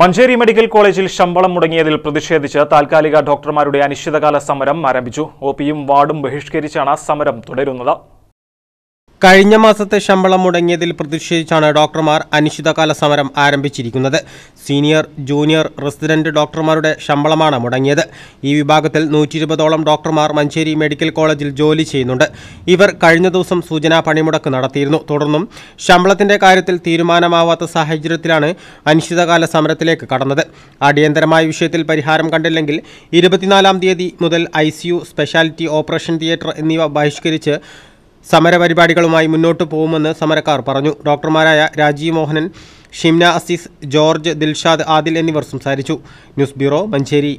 Manjeri medical കോളേജിൽ ശമ്പളം മുടങ്ങിയതിൽ പ്രതിഷേധിച്ച് താൽക്കാലിക ഡോക്ടർമാരുടെ അനിശ്ചിതകാല സമരം ആരംഭിച്ചു ഒ പിയും വാർഡും ബഹിഷ്കരിച്ചാണ് സമരം തുടരുന്നത് കഴിഞ്ഞ മാസത്തെ ശമ്പളം മുടങ്ങിയതിൽ പ്രതിഷേധിച്ചാണ് ഡോക്ടർമാർ അനിശ്ചിതകാല സമരം ആരംഭിച്ചിരിക്കുന്നത് സീനിയർ ജൂനിയർ റെസിഡന്റ് ഡോക്ടർമാരുടെ ശമ്പളമാണ് മുടങ്ങിയത് ഈ വിഭാഗത്തിൽ നൂറ്റി ഇരുപതോളം ഡോക്ടർമാർ മഞ്ചേരി മെഡിക്കൽ കോളേജിൽ ജോലി ചെയ്യുന്നുണ്ട് ഇവർ കഴിഞ്ഞ ദിവസം സൂചനാ പണിമുടക്ക് നടത്തിയിരുന്നു തുടർന്നും ശമ്പളത്തിന്റെ കാര്യത്തിൽ തീരുമാനമാവാത്ത സാഹചര്യത്തിലാണ് അനിശ്ചിതകാല സമരത്തിലേക്ക് കടന്നത് അടിയന്തരമായ വിഷയത്തിൽ പരിഹാരം കണ്ടില്ലെങ്കിൽ ഇരുപത്തിനാലാം തീയതി മുതൽ ഐ സ്പെഷ്യാലിറ്റി ഓപ്പറേഷൻ തിയേറ്റർ എന്നിവ ബഹിഷ്കരിച്ച് സമരപരിപാടികളുമായി മുന്നോട്ട് പോകുമെന്ന് സമരക്കാർ പറഞ്ഞു ഡോക്ടർമാരായ രാജീവ് മോഹനൻ ഷിംന അസീസ് ജോർജ് ദിൽഷാദ് ആദിൽ എന്നിവർ സംസാരിച്ചു ന്യൂസ് ബ്യൂറോ മഞ്ചേരി